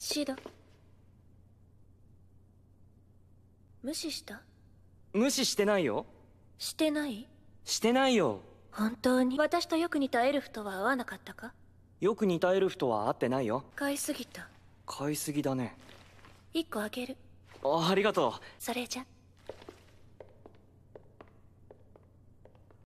シド無視した無視してないよしてないしてないよ本当に私とよく似たエルフとは会わなかったかよく似たエルフとは会ってないよ買いすぎた買いすぎだね1個あげるあありがとうそれじゃ